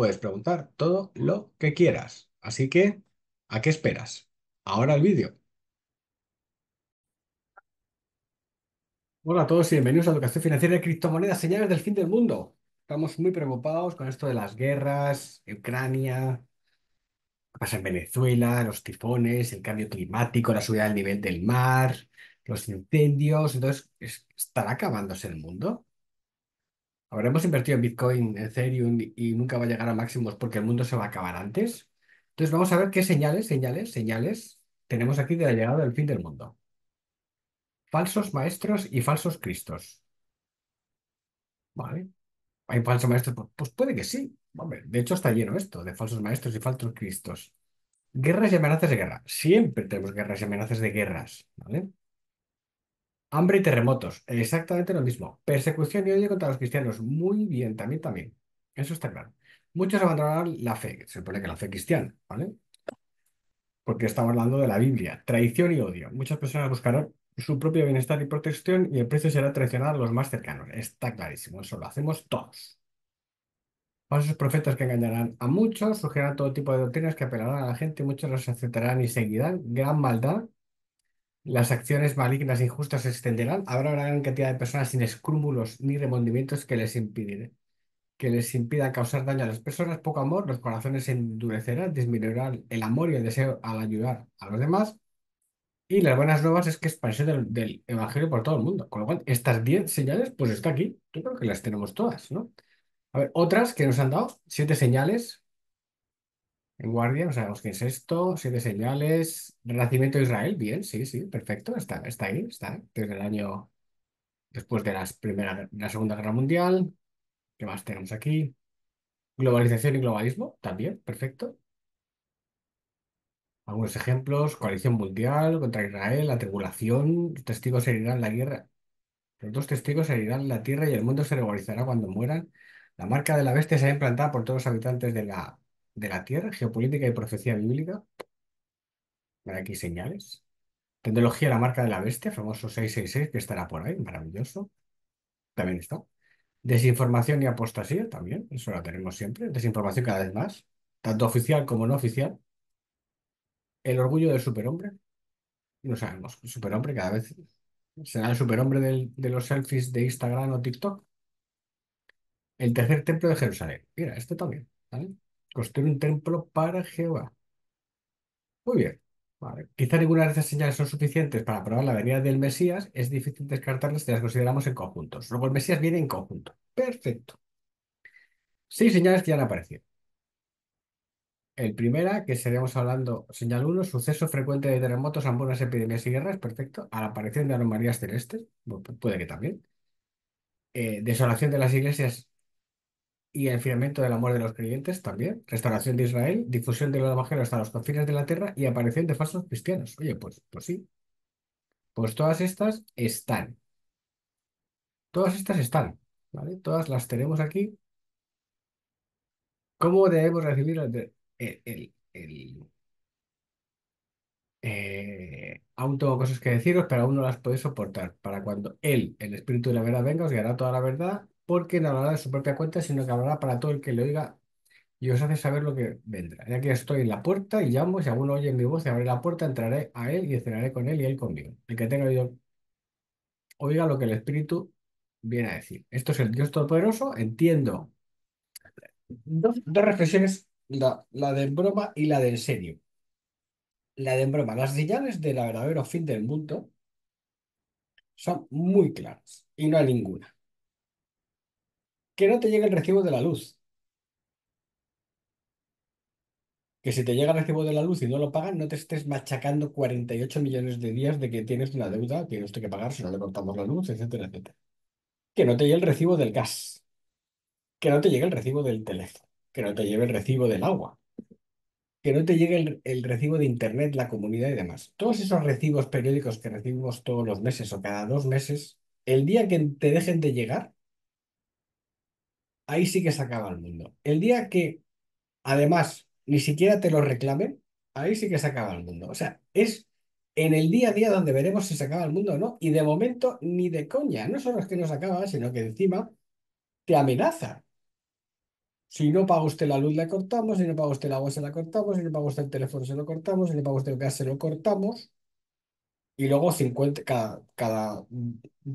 puedes preguntar todo lo que quieras. Así que, ¿a qué esperas? Ahora el vídeo. Hola a todos y bienvenidos a Educación Financiera de Criptomonedas, señales del fin del mundo. Estamos muy preocupados con esto de las guerras, Ucrania, lo que pasa en Venezuela, los tifones, el cambio climático, la subida del nivel del mar, los incendios. Entonces, ¿estará acabándose el mundo? hemos invertido en Bitcoin, Ethereum y nunca va a llegar a máximos porque el mundo se va a acabar antes? Entonces vamos a ver qué señales, señales, señales tenemos aquí de la llegada del fin del mundo. Falsos maestros y falsos cristos. Vale. ¿Hay falsos maestros? Pues, pues puede que sí. de hecho está lleno esto de falsos maestros y falsos cristos. Guerras y amenazas de guerra. Siempre tenemos guerras y amenazas de guerras. ¿vale? Hambre y terremotos, exactamente lo mismo. Persecución y odio contra los cristianos, muy bien, también, también. Eso está claro. Muchos abandonarán la fe, se supone que la fe cristiana, ¿vale? Porque estamos hablando de la Biblia, traición y odio. Muchas personas buscarán su propio bienestar y protección y el precio será traicionar a los más cercanos. Está clarísimo, eso lo hacemos todos. Falsos profetas que engañarán a muchos, surgirán todo tipo de doctrinas que apelarán a la gente, muchos los aceptarán y seguirán. Gran maldad las acciones malignas e injustas se extenderán. Habrá una gran cantidad de personas sin escrúmulos ni remordimientos que les impidan, que les causar daño a las personas. Poco amor, los corazones endurecerán, disminuirán el amor y el deseo al ayudar a los demás. Y las buenas nuevas es que para del, del Evangelio por todo el mundo. Con lo cual, estas 10 señales, pues está aquí. Yo creo que las tenemos todas, ¿no? A ver, otras que nos han dado, siete señales en guardia, no sabemos quién es esto. Siete señales. Renacimiento de Israel, bien, sí, sí, perfecto. Está, está ahí, está. Desde el año después de las primera, la Segunda Guerra Mundial. ¿Qué más tenemos aquí? Globalización y globalismo, también, perfecto. Algunos ejemplos, coalición mundial contra Israel, la tribulación, testigos herirán la guerra. Los dos testigos herirán la tierra y el mundo se regularizará cuando mueran. La marca de la bestia se ha implantado por todos los habitantes de la de la Tierra, geopolítica y profecía bíblica. para aquí señales. Tecnología la marca de la bestia, famoso 666, que estará por ahí, maravilloso. También está. Desinformación y apostasía, también, eso la tenemos siempre. Desinformación cada vez más, tanto oficial como no oficial. El orgullo del superhombre, no sabemos, superhombre cada vez será el superhombre de los selfies de Instagram o TikTok. El tercer templo de Jerusalén, mira, este también, ¿vale? Construir un templo para Jehová. Muy bien. Quizá ninguna de estas señales son suficientes para probar la venida del Mesías. Es difícil descartarlas si las consideramos en conjunto. Luego el Mesías viene en conjunto. Perfecto. Seis señales que han aparecido. El primera, que seríamos hablando, señal 1, suceso frecuente de terremotos, hambrunas epidemias y guerras, perfecto. A la aparición de anomalías celestes, puede que también. Eh, desolación de las iglesias y el enfriamiento del amor de los creyentes también, restauración de Israel, difusión del evangelio hasta los confines de la tierra y aparición de falsos cristianos. Oye, pues, pues sí. Pues todas estas están. Todas estas están, ¿vale? Todas las tenemos aquí. ¿Cómo debemos recibir el, el, eh, aún tengo cosas que deciros, pero aún no las podéis soportar. Para cuando Él, el Espíritu de la verdad, venga, os guiará toda la verdad porque no hablará de su propia cuenta, sino que hablará para todo el que le oiga y os hace saber lo que vendrá. Ya que estoy en la puerta y llamo, si alguno oye mi voz y abre la puerta, entraré a él y cenaré con él y él conmigo. El que tenga oído, oiga lo que el Espíritu viene a decir. Esto es el Dios Todopoderoso, entiendo. Dos, reflexiones, la, de broma y la de en serio. La de broma, las señales del verdadero fin del mundo son muy claras y no hay ninguna que no te llegue el recibo de la luz. Que si te llega el recibo de la luz y no lo pagan, no te estés machacando 48 millones de días de que tienes una deuda, que tienes que pagar si no le cortamos la luz, etcétera, etcétera. Que no te llegue el recibo del gas. Que no te llegue el recibo del teléfono. Que no te llegue el recibo del agua. Que no te llegue el recibo de internet, la comunidad y demás. Todos esos recibos periódicos que recibimos todos los meses o cada dos meses, el día que te dejen de llegar, ahí sí que se acaba el mundo. El día que, además, ni siquiera te lo reclamen, ahí sí que se acaba el mundo. O sea, es en el día a día donde veremos si se acaba el mundo o no. Y de momento, ni de coña. No solo es que no se acaba, sino que encima te amenaza. Si no paga usted la luz, la cortamos. Si no paga usted el agua, se la cortamos. Si no paga usted el teléfono, se lo cortamos. Si no paga usted el gas, se lo cortamos. Y luego cada,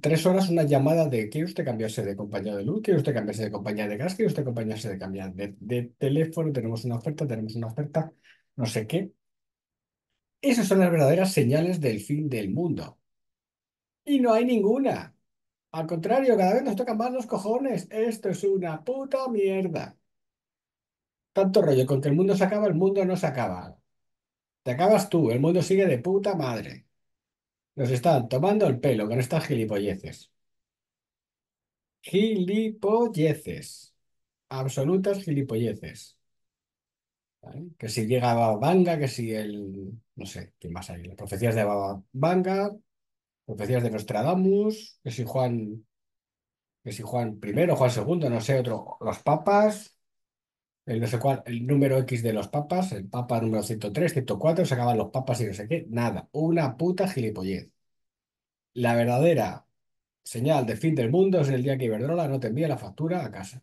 tres horas una llamada de que usted cambiarse de compañía de luz? que usted cambiarse de compañía de gas? que usted cambiarse de compañía de, de teléfono? Tenemos una oferta, tenemos una oferta, no sé qué. Esas son las verdaderas señales del fin del mundo. Y no hay ninguna. Al contrario, cada vez nos tocan más los cojones. Esto es una puta mierda. Tanto rollo, con que el mundo se acaba, el mundo no se acaba. Te acabas tú, el mundo sigue de puta madre. Nos están tomando el pelo con estas gilipolleces. Gilipolleces. Absolutas gilipolleces. Que si llega Babanga, que si el. No sé, ¿qué más hay? Las profecías de Vanga, profecías de Nostradamus, que si Juan. Que si Juan I, Juan II, no sé, otro. Los papas el número X de los papas, el papa número 103, 104, se acaban los papas y no sé qué, nada, una puta gilipollez. La verdadera señal de fin del mundo es el día que Iberdrola no te envía la factura a casa.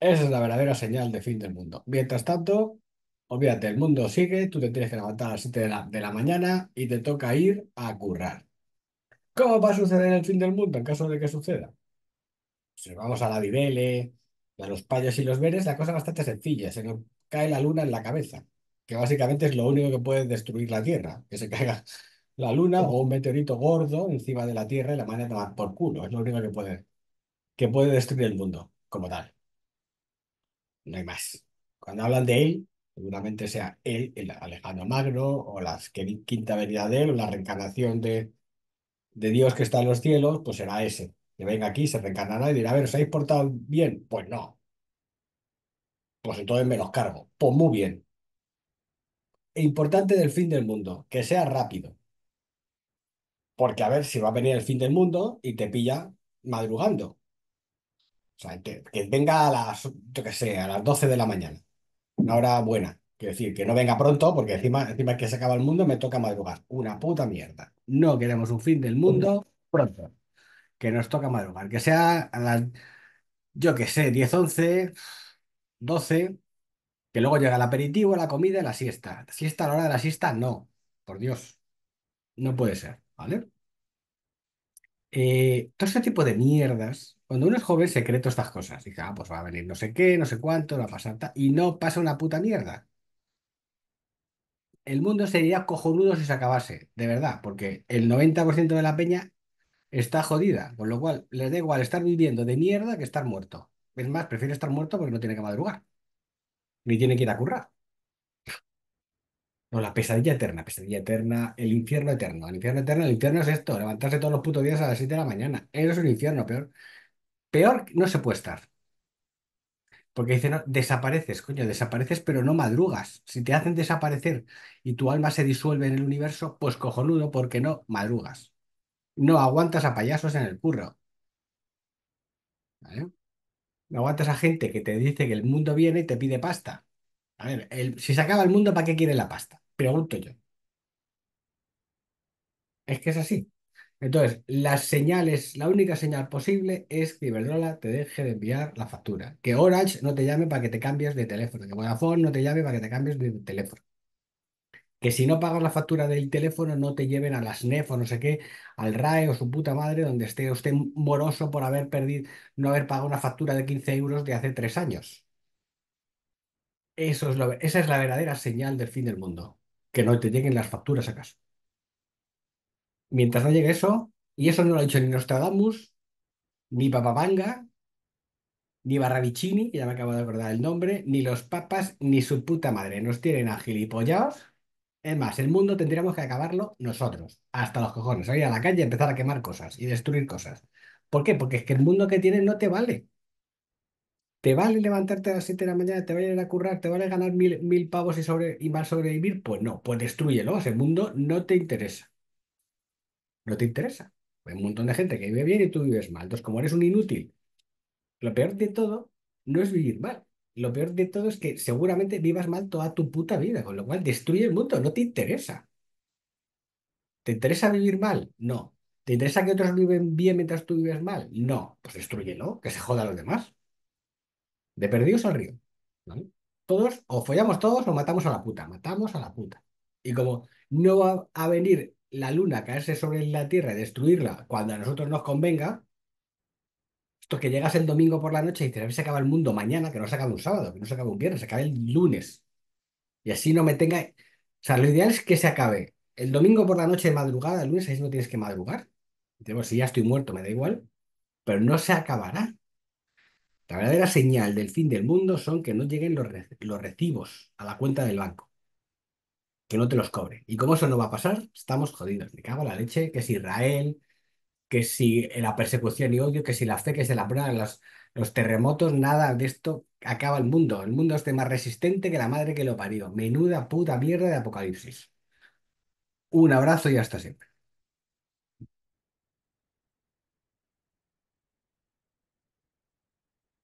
Esa es la verdadera señal de fin del mundo. Mientras tanto, olvídate, el mundo sigue, tú te tienes que levantar a las 7 de la, de la mañana y te toca ir a currar. ¿Cómo va a suceder el fin del mundo en caso de que suceda? Si pues vamos a la Dibele, a los payos y los veres, la cosa es bastante sencilla. Se nos cae la luna en la cabeza, que básicamente es lo único que puede destruir la Tierra, que se caiga la luna o un meteorito gordo encima de la Tierra y la manera a por culo. Es lo único que puede, que puede destruir el mundo como tal. No hay más. Cuando hablan de él, seguramente sea él, el Alejandro Magno, o la quinta venida de él, o la reencarnación de, de Dios que está en los cielos, pues será ese que venga aquí, se reencarnará y dirá, a ver, ¿os habéis portado bien? Pues no. Pues entonces me los cargo. Pues muy bien. E importante del fin del mundo, que sea rápido. Porque a ver si va a venir el fin del mundo y te pilla madrugando. O sea, que, venga a las, yo qué sé, a las 12 de la mañana. Una hora buena. Quiero decir, que no venga pronto, porque encima, encima que se acaba el mundo me toca madrugar. Una puta mierda. No queremos un fin del mundo pronto que nos toca madrugar, que sea a las, yo qué sé, 10, 11, 12, que luego llega el aperitivo, la comida y la siesta. siesta a la hora de la siesta, no, por Dios, no puede ser, ¿vale? Eh, todo ese tipo de mierdas, cuando uno es joven se cree todas estas cosas, dice, ah, pues va a venir no sé qué, no sé cuánto, va a y no pasa una puta mierda. El mundo sería cojonudo si se acabase, de verdad, porque el 90% de la peña está jodida, con lo cual les da igual estar viviendo de mierda que estar muerto. Es más, prefiere estar muerto porque no tiene que madrugar, ni tiene que ir a currar. No, la pesadilla eterna, pesadilla eterna, el infierno eterno. El infierno eterno, el infierno es esto, levantarse todos los putos días a las 7 de la mañana. Eso es un infierno, peor. Peor no se puede estar. Porque dice, no, desapareces, coño, desapareces, pero no madrugas. Si te hacen desaparecer y tu alma se disuelve en el universo, pues cojonudo, porque no madrugas. No aguantas a payasos en el curro, No aguantas a gente que te dice que el mundo viene y te pide pasta. A ver, si se acaba el mundo, ¿para qué quiere la pasta? Pregunto yo. Es que es así. Entonces, las señales, la única señal posible es que Iberdrola te deje de enviar la factura. Que Orange no te llame para que te cambies de teléfono. Que Vodafone no te llame para que te cambies de teléfono que si no pagas la factura del teléfono no te lleven a las NEF o no sé qué, al RAE o su puta madre, donde esté usted moroso por haber perdido, no haber pagado una factura de 15 euros de hace tres años. Eso es esa es la verdadera señal del fin del mundo, que no te lleguen las facturas acaso. Mientras no llegue eso, y eso no lo ha dicho ni Nostradamus, ni Papabanga, ni Barrabicini ya me acabo de acordar el nombre, ni los papas, ni su puta madre. Nos tienen gilipollas es más, el mundo tendríamos que acabarlo nosotros, hasta los cojones, salir a la calle, empezar a quemar cosas y destruir cosas. ¿Por qué? Porque es que el mundo que tienes no te vale. ¿Te vale levantarte a las 7 de la mañana? ¿Te vale ir a currar? ¿Te vale ganar mil, pavos y, sobre, y más sobrevivir? Pues no, pues destruyelo. El mundo no te interesa. No te interesa. Hay un montón de gente que vive bien y tú vives mal. Entonces, como eres un inútil, lo peor de todo no es vivir mal lo peor de todo es que seguramente vivas mal toda tu puta vida, con lo cual destruye el mundo, no te interesa. ¿Te interesa vivir mal? No. ¿Te interesa que otros viven bien mientras tú vives mal? No. Pues destruyelo, que se joda a los demás. De perdidos al río. Todos, o follamos todos o matamos a la puta. Matamos a la puta. Y como no va a venir la luna a caerse sobre la Tierra y destruirla cuando a nosotros nos convenga, que llegas el domingo por la noche y te se acaba el mundo mañana, que no se acaba un sábado, que no se acaba un viernes, se acaba el lunes. Y así no me tenga... O sea, lo ideal es que se acabe el domingo por la noche de madrugada, el lunes ahí no tienes que madrugar. Digo, si ya estoy muerto, me da igual, pero no se acabará. La verdadera señal del fin del mundo son que no lleguen los, recibos a la cuenta del banco que no te los cobre. Y como eso no va a pasar, estamos jodidos. Me cago la leche, que es Israel, que si la persecución y odio, que si la que de la prueba, los, los terremotos, nada de esto acaba el mundo. El mundo esté más resistente que la madre que lo parió. Menuda puta mierda de apocalipsis. Un abrazo y hasta siempre.